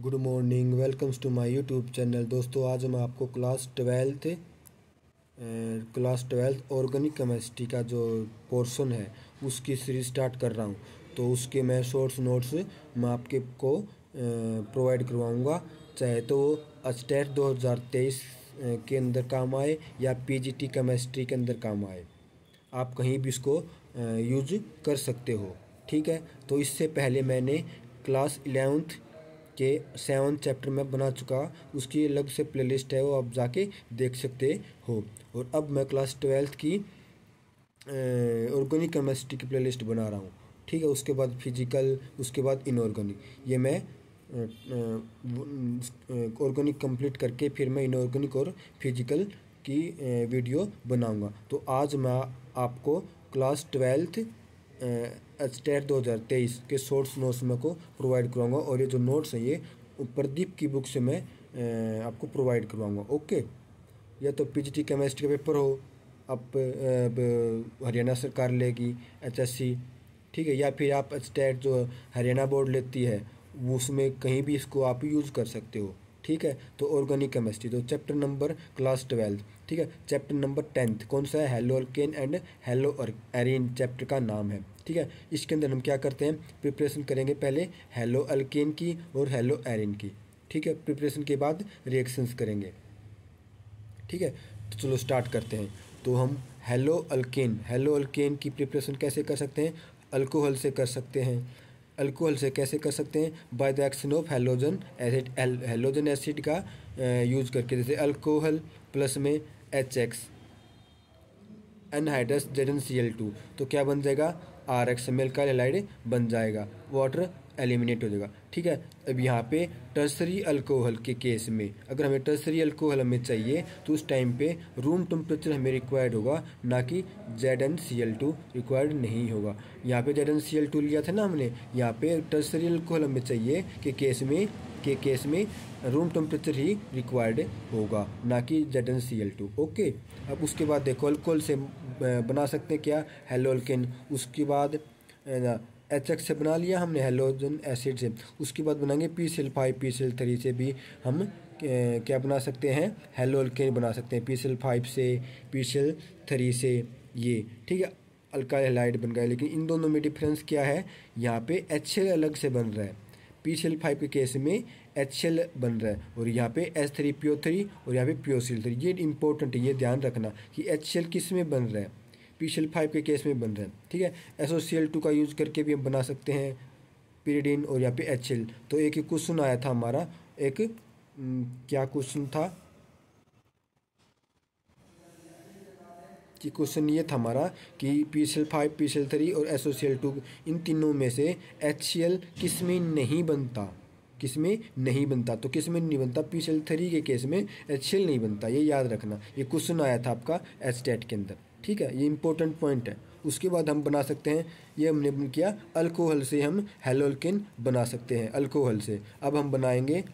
good morning welcomes to my YouTube channel दोस्तों आज हम आपको class twelfth class twelfth organic chemistry का जो पोर्शन है उसकी सीरीज स्टार्ट कर रहा हूँ तो उसके मैं शॉर्ट्स नोट्स मैं आपके को प्रोवाइड करवाऊँगा चाहे तो अस्टेट तेईस के अंदर काम आए या पी केमिस्ट्री के अंदर काम आए आप कहीं भी इसको यूज कर सकते हो ठीक है तो इससे पहले मैंने क्लास इलेवंथ के सेवन चैप्टर में बना चुका उसकी अलग से प्लेलिस्ट है वो आप जाके देख सकते हो और अब मैं क्लास ट्वेल्थ की ऑर्गेनिक केमिस्ट्री की प्लेलिस्ट बना रहा हूँ ठीक है उसके बाद फिजिकल उसके बाद इनऑर्गेनिक ये मैं ऑर्गेनिक कंप्लीट करके फिर मैं इनऑर्गेनिक और फिजिकल की वीडियो बनाऊंगा तो आज मैं आपको क्लास ट्वेल्थ स्टेट 2023 के शॉर्ट्स नोट्स में को प्रोवाइड कराऊंगा और ये जो नोट्स हैं ये प्रदीप की बुक से मैं आपको प्रोवाइड करवाऊंगा ओके या तो पीजीटी केमिस्ट्री का पेपर हो आप हरियाणा सरकार लेगी एचएससी ठीक है या फिर आप स्टेट जो हरियाणा बोर्ड लेती है उसमें कहीं भी इसको आप यूज़ कर सकते हो ठीक है तो ऑर्गेनिक केमिस्ट्री तो चैप्टर नंबर क्लास ट्वेल्थ ठीक है चैप्टर नंबर टेंथ कौन सा है haloalkane and haloarene chapter का नाम है ठीक है इसके अंदर हम क्या करते हैं प्रिपरेशन करेंगे पहले हेलो अल्केन की और हेलो एरिन की ठीक है प्रिपरेशन के बाद रिएक्शंस करेंगे ठीक है तो चलो स्टार्ट करते हैं तो हम हेलो अल्केन हेलो अल्केन की प्रिपरेशन कैसे कर सकते हैं अल्कोहल से कर सकते हैं अल्कोहल से कैसे कर सकते हैं by the action of halogen acid halogen acid का यूज करके जैसे अल्कोहल प्लस में H X anhydrous Zn C L two तो क्या बन जाएगा आर एक्स एम एल का एलाइड बन जाएगा वाटर एलिमिनेट हो जाएगा ठीक है अब यहाँ पे टर्सरी अल्कोहल के केस में अगर हमें टर्सरी अल्कोहल हमें चाहिए तो उस टाइम पे रूम टेम्परेचर हमें रिक्वायर्ड होगा ना कि Z N C L two required नहीं होगा यहाँ पे Z N C L two लिया था ना हमने यहाँ पे टर्सरी अल्कोहल हमें चाहिए के केस में के केस में रूम टेम्परेचर ही रिक्वायर्ड होगा ना कि Z N C L two okay अब उसके बाद देखो अल्कोहल से बना सकते हैं क्या हेलोल्किन उसके बाद एच एक्स से बना लिया हमने हेलोजन एसिड से उसके बाद बनाएंगे P cell five P cell three से भी हम क्या बना सकते हैं हेलोल्किन बना सकते हैं पी सेल फाइव से पी सेल थ्री से ये ठीक है अल्काइल हेलाइड बन गया लेकिन इन दोनों में डिफरेंस क्या है यहाँ पे एच अलग से बन रहा है पी सी एल फाइव के केस में एच सी एल बन रहा है और यहाँ पे H three P O three और यहाँ पे P O C L three ये इंपॉर्टेंट है ये ध्यान रखना कि एच सी एल किस में बन रहा है पी सी एल फाइव के केस में बन रहा है ठीक है S O C L two का यूज़ करके भी हम बना सकते हैं पीरिडिन और यहाँ पे एच एल तो एक क्वेश्चन आया था हमारा एक हम्म, क्या क्वेश्चन था कि क्वेश्चन ये था हमारा कि P C L five P C L three और S O C L two इन तीनों में से एच सी एल किस में नहीं बनता किस में नहीं बनता तो किस में नहीं बनता पी सी एल थ्री के केस में एच सी एल नहीं बनता ये याद रखना ये क्वेश्चन आया था आपका एच टेट के अंदर ठीक है ये इंपॉर्टेंट पॉइंट है उसके बाद हम बना सकते हैं ये हमने किया अल्कोहल से हम हेलोलकिन बना सकते हैं अल्कोहल से अब हम बनाएंगे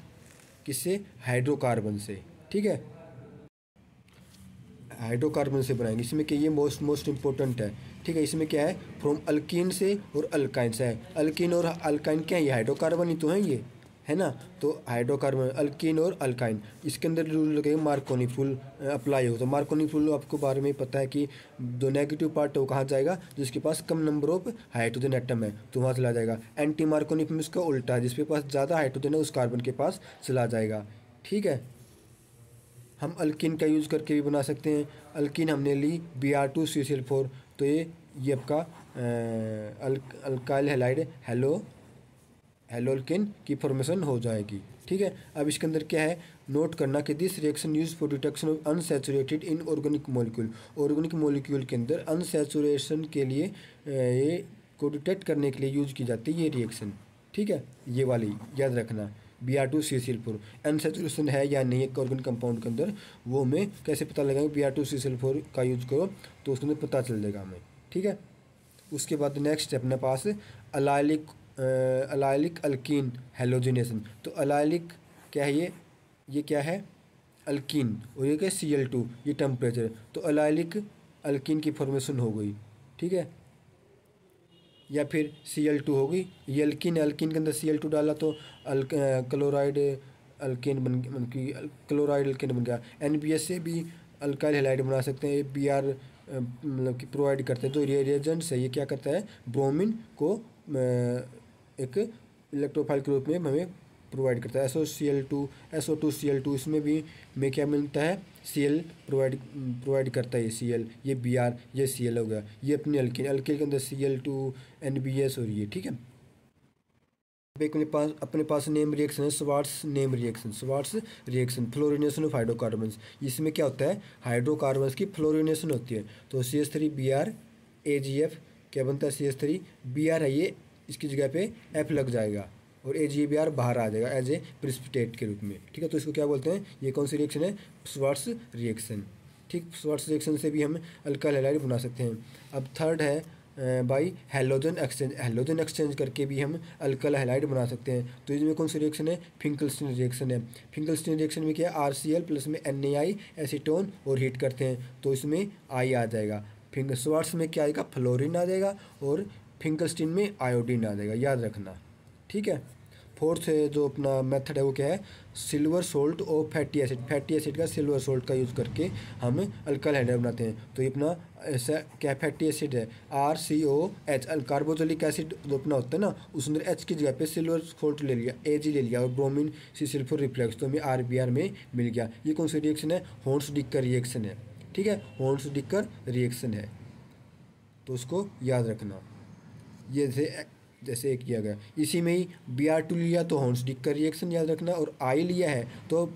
किससे हाइड्रोकार्बन से ठीक है हाइड्रोकार्बन से बनाएंगे इसमें क्या ये मोस्ट मोस्ट इंपॉर्टेंट है ठीक है इसमें क्या है फ्रॉम अल्किन से और अल्काइन से है अल्किन और अल्काइन क्या है ये हाइड्रोकार्बन ही तो है ये है ना तो हाइड्रोकार्बन अल्किन और अल्काइन इसके अंदर रूल लगे मार्कोनी फुल अप्लाई हो तो मार्कोनी फुल आपको बारे में पता है कि जो नेगेटिव पार्ट है वो कहाँ जाएगा जिसके पास कम नंबर ऑफ हाइड्रोजन एटम है तो वहाँ चला जाएगा एंटी मार्कोनी फुल उसका उल्टा है जिसके पास ज़्यादा हाइड्रोजन है उस कार्बन के पास चला जाएगा ठीक है हम अल्किन का यूज़ करके भी बना सकते हैं अल्किन हमने ली B R two C C four तो ये ये आपका अल्काइल हेलाइड हेलो हेलोल्किन की फॉर्मेशन हो जाएगी ठीक है अब इसके अंदर क्या है नोट करना कि this reaction use for detection of unsaturated in organic molecule organic molecule के अंदर अनसेचुरेशन के लिए ये को डिटेक्ट करने के लिए यूज की जाती है ये रिएक्शन ठीक है ये वाली याद रखना B R two C seal four unsaturation है या नहीं एक ऑर्गन कंपाउंड के अंदर वो हमें कैसे पता लगाएंगे B R two C seal four का यूज करो तो उसमें पता चल जाएगा हमें ठीक है उसके बाद नेक्स्ट है अपने पास अलाइलिक अलाइलिक अल्किन हेलोजिनेशन तो अलाइलिक क्या है ये ये क्या है अल्किन और ये क्या सी एल टू ये टेम्परेचर तो अलाइलिक अल्किन की फॉर्मेशन हो गई ठीक है या फिर सी एल टू होगी एल्किन अल्किन के अंदर सी एल टू डाला तो अल्क क्लोराइड अल्किन बन की क्लोराइड अल्किन बन गया एन बी एस से भी अल्काइल हेलाइड बना सकते हैं बी आर मतलब कि प्रोवाइड करते हैं तो ये रिएजेंट से ये क्या करता है ब्रोमिन को एक इलेक्ट्रोफाइल के रूप में हमें प्रोवाइड करता है S O C L two S O two C L two इसमें भी में क्या मिलता है सी एल प्रोवाइड प्रोवाइड करता है सी एल ये बी आर ये सी एल हो गया ये अपनी अल्किन अल्किन के अंदर C L two N B S और ये ठीक है अपने पास अपने पास नेम रिएक्शन है Swarts name reaction Swarts reaction fluorination of hydrocarbon इसमें क्या होता है हाइड्रोकार्बन की फ्लोरिनेशन होती है तो C S three B R A G F क्या बनता है C S three B R है ये इसकी जगह पे एफ लग जाएगा और ए जी बी आर बाहर आ जाएगा एज ए प्रिस्पिटेट के रूप में ठीक है तो इसको क्या बोलते हैं ये कौन सी रिएक्शन है स्वर्ट्स रिएक्शन ठीक स्वर्ट्स रिएक्शन से भी हम अल्का हेलाइड बना सकते हैं अब थर्ड है by halogen exchange halogen exchange करके भी हम अल्कल हेलाइड बना सकते हैं तो इसमें कौन सी रिएक्शन है स्टीन रिएक्शन है स्टीन रिएक्शन में क्या है आर सी एल प्लस में एन ए आई एसीटोन और हीट करते हैं तो इसमें आई आ जाएगा फिंग स्वर्ट्स में क्या आएगा फ्लोरिन आ जाएगा और स्टीन में आयोडीन आ जाएगा याद रखना ठीक है फोर्थ जो अपना मेथड है वो क्या है सिल्वर सोल्ट और फैटी एसिड फैटी एसिड का सिल्वर सोल्ट का यूज़ करके हम अल्कल बनाते हैं तो ये अपना ऐसा क्या फैटी एसिड है R C O H carboxylic acid जो अपना होता है ना उस अंदर एच की जगह पे सिल्वर सोल्ट ले लिया ए जी ले लिया और ब्रोमिन सी सिल्फर रिफ्लेक्स तो हमें आर बी आर में मिल गया ये कौन सी रिएक्शन है हॉर्न्स डिक्कर रिएक्शन है ठीक है हॉर्न्स डिक्कर रिएक्शन है तो उसको याद रखना ये जैसे जैसे किया गया इसी में ही बी आर टू लिया तो हॉन्सडिक का रिएक्शन याद रखना और आई लिया है तो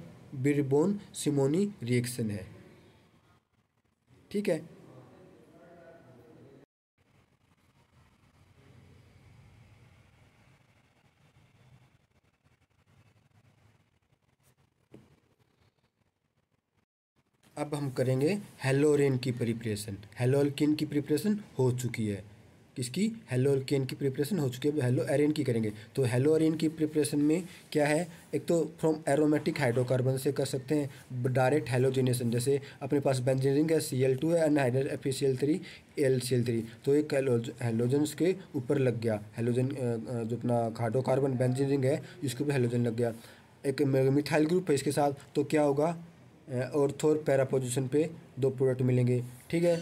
बिरबोन सिमोनी रिएक्शन है ठीक है अब हम करेंगे हेलोरेन की प्रिपरेशन हेलोकिन की प्रिपरेशन हो चुकी है किसकी हेलो एल्केन की प्रिपरेशन हो चुकी है अब हेलो एरेन की करेंगे तो हेलो एरेन की प्रिपरेशन में क्या है एक तो फ्रॉम एरोमेटिक हाइड्रोकार्बन से कर सकते हैं डायरेक्ट हेलोजिनेशन जैसे अपने पास बेंजीन है सी एल टू है anhydrate F C L three L C L three तो एक हेलोजन के ऊपर लग गया हेलोजन जो अपना हाइड्रोकार्बन बेंजीन है इसके ऊपर हेलोजन लग गया एक मिथाइल ग्रुप है इसके साथ तो क्या होगा और थोर पैरा पोजिशन पर दो प्रोडक्ट मिलेंगे ठीक है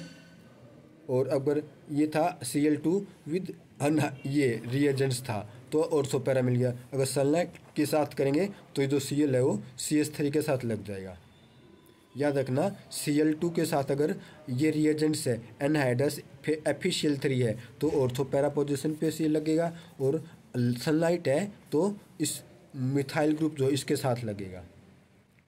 और अगर ये था सी एल टू विद अन ये रिएजेंट्स था तो और सो पैरा मिल गया अगर सनलाइट के साथ करेंगे तो ये जो सी एल है वो सी एस थ्री के साथ लग जाएगा याद रखना सी एल टू के साथ अगर ये रिएजेंट्स है एनहाइडस फिर एफिशियल थ्री है तो ऑर्थो पैरा पोजिशन पर सी लगेगा और सनलाइट है तो इस मिथाइल ग्रुप जो इसके साथ लगेगा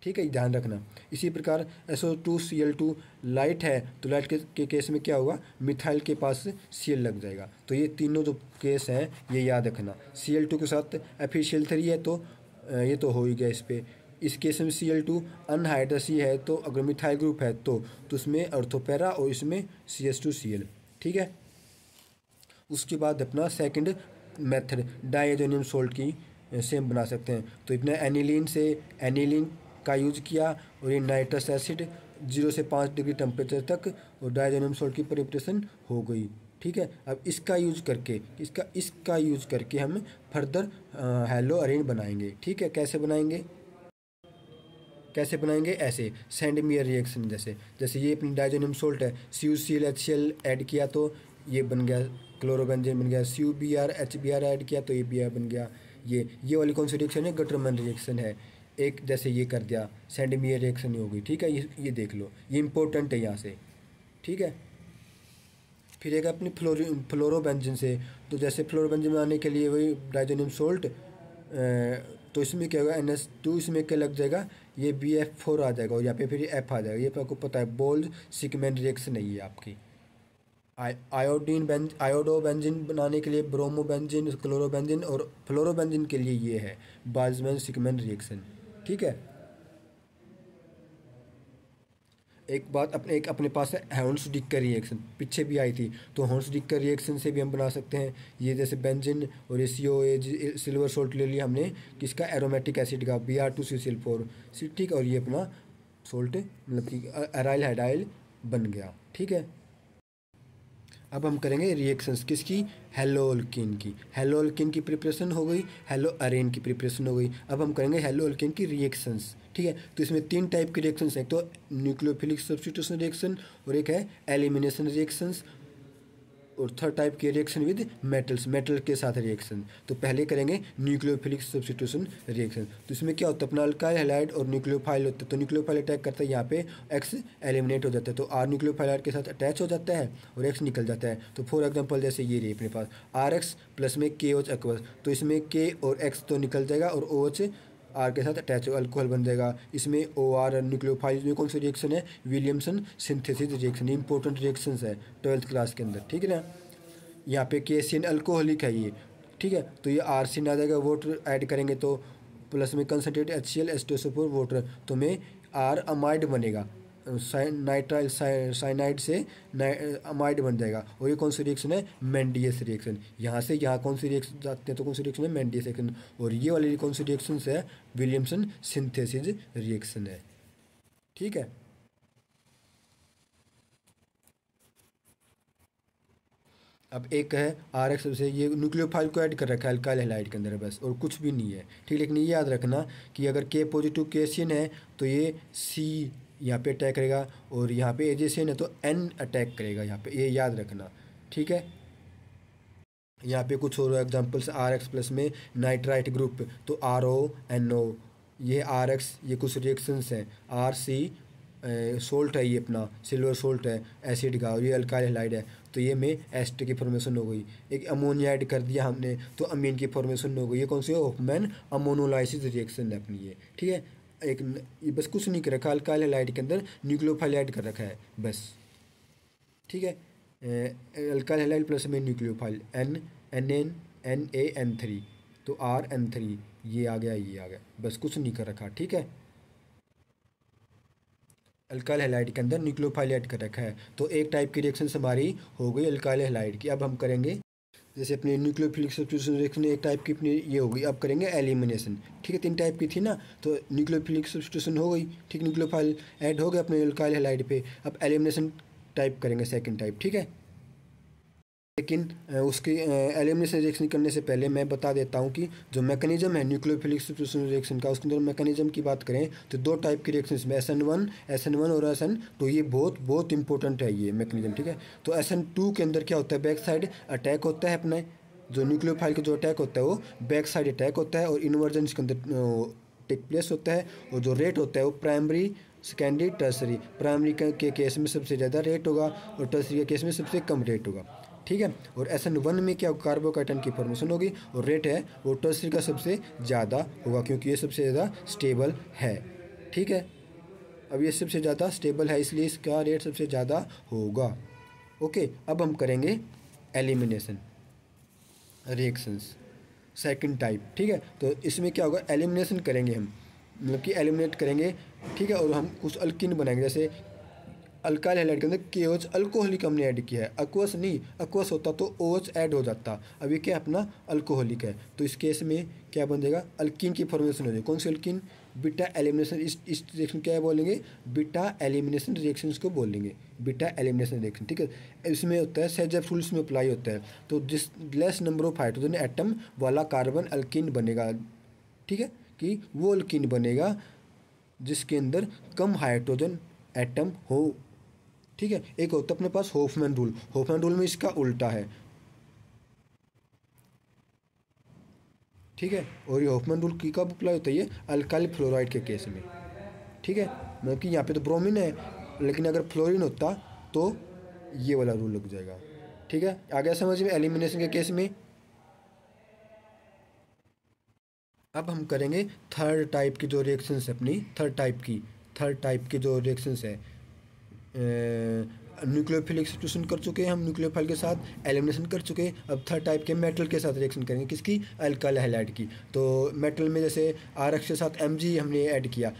ठीक है ध्यान रखना इसी प्रकार SO two C L two light है तो लाइट के, के केस में क्या होगा मिथाइल के पास सी एल लग जाएगा तो ये तीनों जो केस हैं ये याद रखना सी एल टू के साथ एफिशियल थ्री है तो ये तो हो ही गया इस पर इस केस में सी एल टू अनहाइड्रसी है तो अगर मिथाइल ग्रुप है तो तो उसमें अर्थोपेरा और इसमें C S two C L ठीक है उसके बाद अपना सेकंड मेथड डाइजोनियम सोल्ट की सेम बना सकते हैं तो इतना एनिलीन से एनिलीन का यूज़ किया और ये नाइट्रस एसिड जीरो से पाँच डिग्री टेम्परेचर तक और डायजोनियम सोल्ट की प्रिपरेशन हो गई ठीक है अब इसका यूज करके इसका इसका यूज करके हम फर्दर हेलो अरेंज बनाएंगे ठीक है कैसे बनाएंगे कैसे बनाएंगे ऐसे सेंडमियर रिएक्शन जैसे जैसे ये अपनी डायजोनियम सोल्ट है C U C L H C L add किया तो ये बन गया क्लोरोबेंजेन बन गया C U B R H B R add किया तो ये बी आर बन गया ये ये वाली कौन सी रिएक्शन है गटरमन रिएक्शन है एक जैसे ये कर दिया सेंड मी रिएक्शन हो गई ठीक है ये ये देख लो ये इंपॉर्टेंट है यहाँ से ठीक है फिर एक अपनी फ्लोरी फ्लोरोबेंजन से तो जैसे फ्लोरोबेंजन बनाने के लिए वही डाइजोनियम सोल्ट तो इसमें क्या होगा एन एस टू इसमें क्या लग जाएगा ये बी एफ फोर आ जाएगा और यहाँ पे फिर एफ आ जाएगा ये पे आपको पता है बोल्ड सिकमेंट रिएक्शन नहीं है आपकी आयोडीन बेंज आयोडो बेंजिन बनाने के लिए ब्रोमो बेंजिन क्लोरो बेंजिन और फ्लोरो बेंजिन के लिए ये है बाजमेन सिकमेंट रिएक्शन ठीक है एक बात अपने एक अपने पास है हॉर्न्स डिक का रिएक्शन पीछे भी आई थी तो हॉर्न्स डिक का रिएक्शन से भी हम बना सकते हैं ये जैसे बेंजिन और ए सी ओ ए सिल्वर सोल्ट ले लिया हमने किसका एरोमेटिक एसिड का B R two C seal four है और ये अपना सोल्ट मतलब कि एराइल हेडाइल बन गया ठीक है अब हम करेंगे रिएक्शंस किसकी हेलो अल्किन की हेलो अल्किन की प्रिपरेशन हो गई हेलो अरेन की प्रिपरेशन हो गई अब हम करेंगे हेलो अल्किन की रिएक्शंस ठीक है तो इसमें तीन टाइप के रिएक्शंस हैं तो न्यूक्लियोफिलिक सब्सिट्यूशन रिएक्शन और एक है एलिमिनेशन रिएक्शंस और थर्ड टाइप के रिएक्शन विद मेटल्स मेटल के साथ रिएक्शन तो पहले करेंगे न्यूक्लियोफिलिक सब्सिट्यूशन रिएक्शन तो इसमें क्या होता है अपना अल्काइल हेलाइड और न्यूक्लियोफाइल होता है तो न्यूक्लियोफाइल अटैक करता है यहाँ पे एक्स एलिमिनेट हो जाता है तो आर न्यूक्लियोफाइलाइड के साथ अटैच हो जाता है और एक्स निकल जाता है तो फॉर एग्जाम्पल जैसे ये रही अपने पास आर एक्स प्लस में के ओच एक्वस तो इसमें के और एक्स तो निकल जाएगा और ओ एच आर के साथ अटैच अल्कोहल बन जाएगा इसमें ओ आर न्यूक्लियोफाइल में कौन सा रिएक्शन है Williamson synthesis reaction important reaction है ट्वेल्थ क्लास के अंदर ठीक है ना यहाँ पे के सी एन अल्कोहलिक है ये ठीक है तो ये आर सी आ जाएगा वोटर ऐड करेंगे तो प्लस में कंसनट्रेट एच सी एल एस्टोसोफोर वोटर तो में आर अमाइड बनेगा नाइट्राइल साइनाइड से अमाइड बन जाएगा और ये कौन सी रिएक्शन है मैंडियस रिएक्शन यहाँ से यहाँ कौन सी रिएक्शन जाते हैं तो कौन सी रिएक्शन है मैंडियस रिएक्शन और ये वाली कौन सी रिएक्शन है विलियमसन सिंथेसिस रिएक्शन है ठीक है अब एक है आर एक्स से ये न्यूक्लियोफाइल को ऐड कर रखा है अल्काइल हेलाइड के अंदर बस और कुछ भी नहीं है ठीक लेकिन ये याद रखना कि अगर के पॉजिटिव केसियन है तो ये सी यहाँ पे अटैक करेगा और यहाँ पे एजेसियन है तो एन अटैक करेगा यहाँ पे ये याद रखना ठीक है यहाँ पे कुछ और एग्जांपल्स आर एक्स प्लस में नाइट्राइट ग्रुप तो आर ओ एन ओ ये आर एक्स ये कुछ रिएक्शंस हैं आर सी सोल्ट है ये अपना सिल्वर सोल्ट है एसिड का और ये अल्काइल हेलाइड है तो ये में एस्ट की फॉर्मेशन हो गई एक अमोनिया ऐड कर दिया हमने तो अमीन की फॉर्मेशन हो गई ये कौन सी होपमैन अमोनोलाइसिस रिएक्शन है अपनी ये ठीक है एक बस कुछ नहीं कर रखा अल्काइल हेलाइट के अंदर न्यूक्लियोफाइल ऐड कर रखा है बस ठीक है अल्काइल हेलाइट प्लस में nucleophile N N N N A N three तो आर एन थ्री ये आ गया ये आ गया बस कुछ नहीं कर रखा ठीक है अल्काइल हेलाइड के अंदर न्यूक्लियोफाइल ऐड कर रखा है तो एक टाइप की रिएक्शन हमारी हो गई अल्काइल हेलाइड की अब हम करेंगे जैसे अपने न्यूक्लियोफिलिक सब्सटीट्यूशन रिएक्शन एक टाइप की अपनी ये हो गई अब करेंगे एलिमिनेशन ठीक है तीन टाइप की थी ना तो न्यूक्लियोफिलिक सब्सटीट्यूशन हो गई ठीक न्यूक्लियोफाइल ऐड हो गए अपने एल्काइल हेलाइड पे अब एलिमिनेशन टाइप करेंगे सेकंड टाइप ठीक है लेकिन उसकी एलिमिनेशन रिएक्शन करने से पहले मैं बता देता हूँ कि जो मैकेनिज्म है न्यूक्लियोफिलिक सब्सटीट्यूशन रिएक्शन का उसके अंदर मैकेनिज्म की बात करें तो दो टाइप की रिएक्शन इसमें S N one S N one और एस एन टू ये बहुत बहुत इंपॉर्टेंट है ये मैकेनिज्म ठीक है तो एस एन टू के अंदर क्या होता है बैक साइड अटैक होता है अपने जो न्यूक्लियोफाइल का जो अटैक होता है वो बैक साइड अटैक होता है और इन्वर्जन इसके अंदर टेक प्लेस होता है और जो रेट होता है वो प्राइमरी सेकेंडरी टर्सरी प्राइमरी के केस में सबसे ज़्यादा रेट होगा और टर्सरी के केस में सबसे कम रेट होगा ठीक है और एस एन वन में क्या कार्बोकाइटन की फॉर्मेशन होगी और रेट है वो टर्सरी का सबसे ज़्यादा होगा क्योंकि ये सबसे ज़्यादा स्टेबल है ठीक है अब ये सबसे ज़्यादा स्टेबल है इसलिए इसका रेट सबसे ज़्यादा होगा ओके अब हम करेंगे एलिमिनेशन रिएक्शंस सेकंड टाइप ठीक है तो इसमें क्या होगा एलिमिनेशन करेंगे हम मतलब कि एलिमिनेट करेंगे ठीक है और हम कुछ अल्किन बनाएंगे जैसे अल्काइल हाइलाइट के अंदर के ओच अल्कोहलिक हमने ऐड किया है अक्वस नहीं अक्वस होता तो ओ OH ऐड हो जाता अब ये क्या अपना अल्कोहलिक है तो इस केस में क्या बन जाएगा अल्किन की फॉर्मेशन हो जाएगी कौन सी अल्किन बीटा एलिमिनेशन इस इस रिएक्शन क्या बोलेंगे बीटा एलिमिनेशन रिएक्शन को बोलेंगे बीटा एलिमिनेशन रिएक्शन ठीक है इसमें होता है सेजब रूल में अप्लाई होता है तो जिस less number of hydrogen atom वाला कार्बन अल्किन बनेगा ठीक है कि वो अल्किन बनेगा जिसके अंदर कम हाइड्रोजन एटम हो ठीक है एक होता है अपने पास होफमैन रूल होफमैन रूल में इसका उल्टा है ठीक है और ये होफमैन रूल की कब अप्लाई होता है ये अल्काइल फ्लोराइड के केस में ठीक है मतलब कि यहाँ पे तो ब्रोमिन है लेकिन अगर फ्लोरिन होता तो ये वाला रूल लग जाएगा ठीक है आगे समझ में एलिमिनेशन के केस में अब हम करेंगे थर्ड टाइप की जो रिएक्शंस है अपनी थर्ड टाइप की थर्ड टाइप की जो रिएक्शंस है न्यूक्लियोफाइल एक्सप्लोशन कर चुके हैं हम न्यूक्लियोफाइल के साथ एलिमिनेशन कर चुके हैं अब थर्ड टाइप के मेटल के साथ रिएक्शन करेंगे किसकी अल्कल हैलाइड की तो मेटल में जैसे आर के साथ एम हमने ऐड किया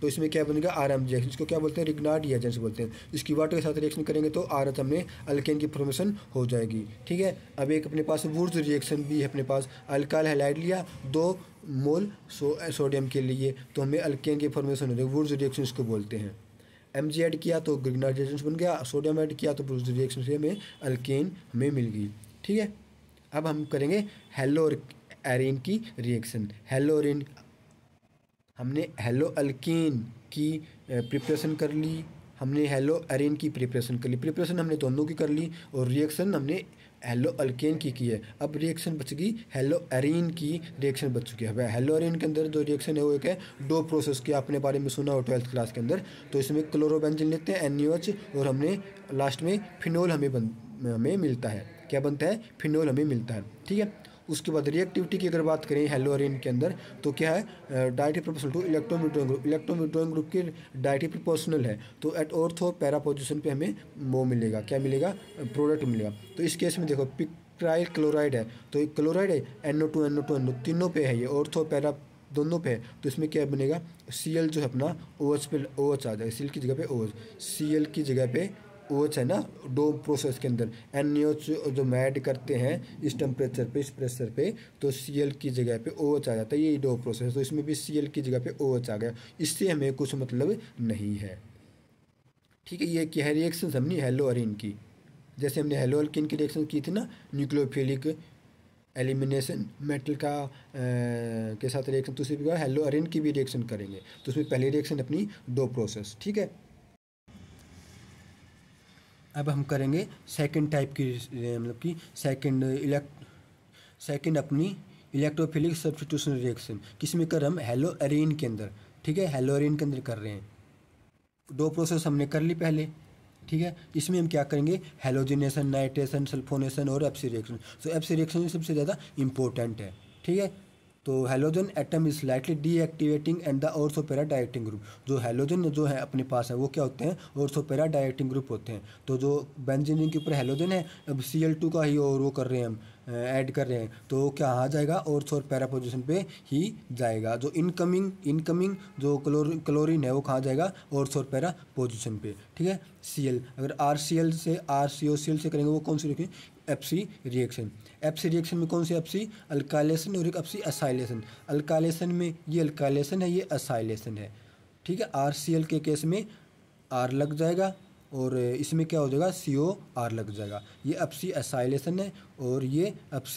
तो इसमें क्या बनेगा आर एम रिएक्शन इसको क्या बोलते हैं रिग्नार्ड रिएजेंस बोलते हैं इसकी वाटर के साथ रिएक्शन करेंगे तो आर एच हमने अल्केन की फॉर्मेशन हो जाएगी ठीक है अब एक अपने पास वुर्ज रिएक्शन भी है अपने पास अल्काल हैलाइड लिया दो मोल सो सोडियम के लिए तो हमें अल्केन की फॉर्मेशन हो जाएगी वुर्ज रिएक्शन इसको बोलते हैं एम जी एड किया तो ग्रिगनाइजेशन बन गया सोडियम ऐड किया तो रिएक्शन से हमें अल्केन हमें मिल गई ठीक है अब हम करेंगे हेलो एरिन की रिएक्शन हेलो एरिन हमने हेलो अल्केन की प्रिपरेशन कर ली हमने हेलो एरिन की प्रिपरेशन कर ली प्रिपरेशन हमने दोनों तो की कर ली और रिएक्शन हमने हेलो अल्केन की की है अब रिएक्शन बच गई हेलो एरिन की रिएक्शन बच चुकी है वह हेलो एरिन के अंदर जो रिएक्शन है वो एक है डो प्रोसेस की आपने बारे में सुना हो ट्वेल्थ क्लास के अंदर तो इसमें क्लोरोबेंजिन लेते हैं एन e और हमने लास्ट में फिनोल हमें बन हमें मिलता है क्या बनता है फिनोल हमें मिलता है ठीक है उसके बाद रिएक्टिविटी की अगर बात करें हेलो अरेन के अंदर तो क्या है डायटी प्रोपोर्शनल टू इलेक्ट्रोम्यूट्रॉन ग्रुप इलेक्ट्रोम्यूट्रॉन ग्रुप के डायटी प्रोपोर्शनल है तो एट ऑर्थो पैरा पोजिशन पर हमें वो मिलेगा क्या मिलेगा प्रोडक्ट मिलेगा तो इस केस में देखो पिक ट्राइल क्लोराइड है तो क्लोराइड है NO two NO two NO तीनों पे है ये ऑर्थो पैरा दोनों पे है तो इसमें क्या बनेगा सी एल जो है अपना ओ एच पे ओ एच आ जाएगा सी एल की जगह पे ओ एच सी एल की जगह पे ओच है ना डोम प्रोसेस के अंदर एन e जो मैड करते हैं इस टेम्परेचर पे इस प्रेशर पे तो सी एल की जगह पे ओ एच आ जाता है ये डोम प्रोसेस तो इसमें भी सी एल की जगह पे ओ एच आ गया इससे हमें कुछ मतलब नहीं है ठीक है ये क्या है रिएक्शन हमने हेलो और इनकी जैसे हमने हेलो अल्किन की रिएक्शन की थी ना न्यूक्लोफिलिक एलिमिनेशन मेटल का आ, के साथ रिएक्शन तो उसी हेलो अरिन की भी रिएक्शन करेंगे तो उसमें पहली रिएक्शन अपनी दो प्रोसेस ठीक है अब हम करेंगे सेकंड टाइप की मतलब कि सेकंड इलेक्ट सेकंड अपनी इलेक्ट्रोफिलिक सब्सटीट्यूशन रिएक्शन किसमें कर हम हेलो एरेन के अंदर ठीक है हेलो एरेन के अंदर कर रहे हैं दो प्रोसेस हमने कर ली पहले ठीक है इसमें हम क्या करेंगे हेलोजिनेशन नाइट्रेशन सल्फोनेशन और एप्सी रिएक्शन सो एप्सी रिएक्शन सबसे ज़्यादा इंपॉर्टेंट है ठीक है तो halogen atom is lightly deactivating and the सोपेरा डायरेक्टिंग ग्रुप जो हेलोजन जो है अपने पास है वो क्या होते हैं सोपेरा डायरेक्टिंग ग्रुप होते हैं तो जो बेंजीन रिंग के ऊपर हेलोजन है अब सी एल टू का ही और वो कर रहे हैं हम ऐड कर रहे हैं तो क्या आ जाएगा और सोर पैरा पोजिशन पे ही जाएगा जो इनकमिंग इनकमिंग जो क्लोर क्लोरिन है वो कहाँ जाएगा और सोर पैरा पोजिशन पे ठीक है सी एल अगर आर सी एल से R C O C L से करेंगे वो कौन सी रखें एप्सी रिएक्शन एप्सी रिएक्शन में कौन सी एफ सी अल्कालेसन और एक एफ असाइलेसन अल्कालेसन में ये अल्कालेसन है ये असाइलेसन है ठीक है आर सी एल के केस में आर लग जाएगा और इसमें क्या हो जाएगा सी ओ आर लग जाएगा ये एफ असाइलेसन है और ये एफ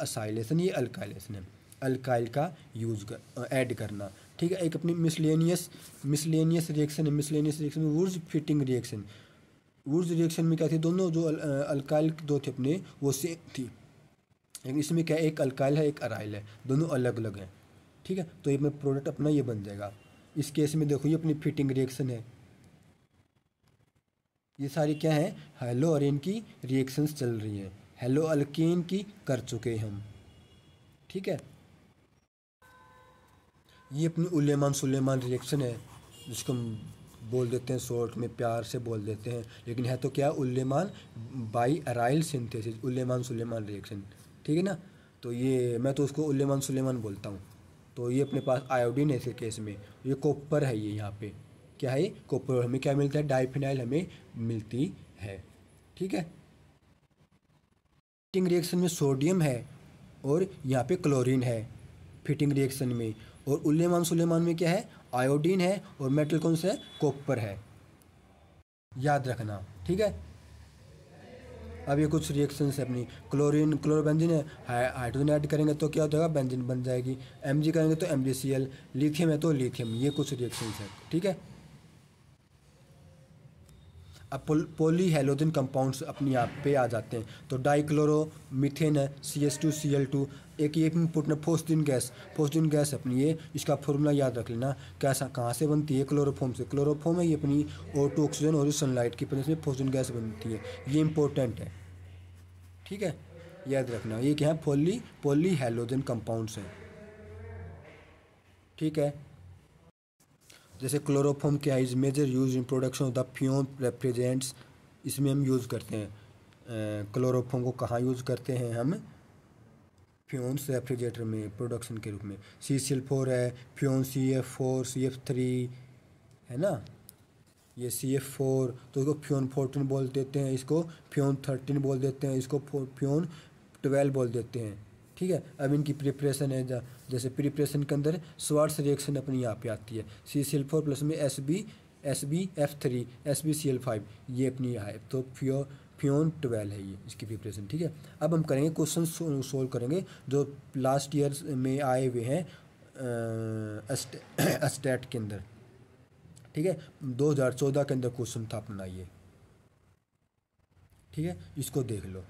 असाइलेसन ये अल्कालेसन है अल्काइल का यूज कर ऐड करना ठीक है एक अपनी मिसलेनियस मिसलेनियस रिएक्शन है मिसलेनियस रिएक्शन में Wurtz Fittig reaction Wurtz reaction में क्या थी दोनों जो अल्काइल दो थे अपने वो सेम थी लेकिन इसमें क्या एक अल्काइल है एक अराइल है दोनों अलग अलग हैं ठीक है तो ये प्रोडक्ट अपना ये बन जाएगा इस केस में देखो ये अपनी फिटिंग रिएक्शन है ये सारी क्या है हेलो अरेन की रिएक्शंस चल रही हैं हेलो अल्केन की कर चुके हम ठीक है ये अपनी उलेमान सुलेमान रिएक्शन है जिसको बोल देते हैं शॉर्ट में प्यार से बोल देते हैं लेकिन है तो क्या Ullmann by aryl synthesis Ullmann सुलेमान रिएक्शन ठीक है ना तो ये मैं तो उसको उल्लेमान सुलेमान बोलता हूँ तो ये अपने पास आयोडीन है इस केस में ये कॉपर है ये यहाँ पे क्या है कॉपर हमें क्या मिलता है डाइफिनाइल हमें मिलती है ठीक है फिटिंग रिएक्शन में सोडियम है और यहाँ पे क्लोरीन है फिटिंग रिएक्शन में और उल्लेमान सुलेमान में क्या है आयोडीन है और मेटल कौन सा है कॉपर है याद रखना ठीक है अब ये कुछ रिएक्शंस है अपनी क्लोरीन क्लोरोबेंजीन है हाइड्रोजन ऐड करेंगे तो क्या होगा बेंजीन बन जाएगी एम करेंगे तो एम लिथियम है तो लिथियम ये कुछ रिएक्शंस है ठीक है पोली हेलोजन कंपाउंड्स अपने आप पे आ जाते हैं तो डाइक्लोरो मिथेन है C S two C L two एक ये important phosgene gas phosgene gas अपनी ये इसका फॉर्मूला याद रख लेना कैसा कहाँ से बनती है क्लोरोफॉम से क्लोरोफॉम है ये अपनी ओ टू ऑक्सीजन और सनलाइट की वजह से फोस्टिन गैस बनती है ये इंपॉर्टेंट है ठीक है याद रखना ये क्या है पोली पोली हेलोजन कंपाउंड्स हैं ठीक है जैसे क्लोरोफॉम क्या है is major use in production of the freon refrigerants इसमें हम यूज़ करते हैं क्लोरोफॉम को कहाँ यूज़ करते हैं हम फ्यून्स रेफ्रिजरेटर में प्रोडक्शन के रूप में सी सी फोर है freon C F four C F three है ना ये सी एफ फोर तो इसको फ्यून फोर्टीन बोल देते हैं इसको फ्यून थर्टीन बोल देते हैं इसको फ्यून ट्वेल्व बोल देते हैं ठीक है अब इनकी प्रिपरेशन है जैसे प्रिपरेशन के अंदर स्वार्स रिएक्शन अपने यहाँ पे आती है C C L four plus में S B S B F three S B C L five ये अपनी यहाँ तो फ्यो फ्योन ट्वेल्व है ये इसकी प्रिपरेशन ठीक है अब हम करेंगे क्वेश्चन सोल्व करेंगे जो लास्ट ईयर में आए हुए हैं अस्टेट के अंदर ठीक है 2014 के अंदर क्वेश्चन था अपना ये ठीक है इसको देख लो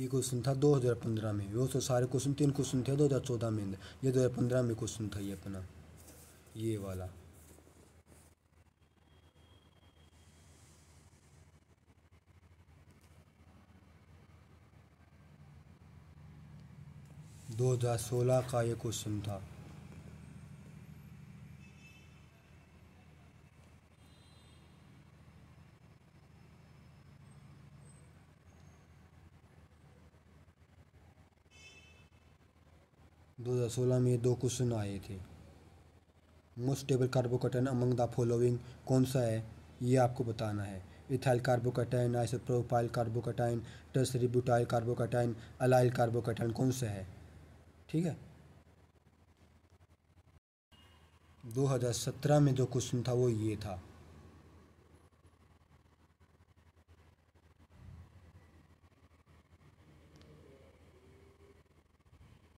ये क्वेश्चन था 2015 में वो तो सारे क्वेश्चन तीन क्वेश्चन थे 2014 में ये 2015 में क्वेश्चन था ये अपना ये वाला दो हज़ार सोलह का ये क्वेश्चन था 2016 में दो क्वेश्चन आए थे most stable carbocation among the following कौन सा है ये आपको बताना है ethyl carbocation isopropyl carbocation tertiary butyl allyl carbocation कौन सा है ठीक है 2017 में जो क्वेश्चन था वो ये था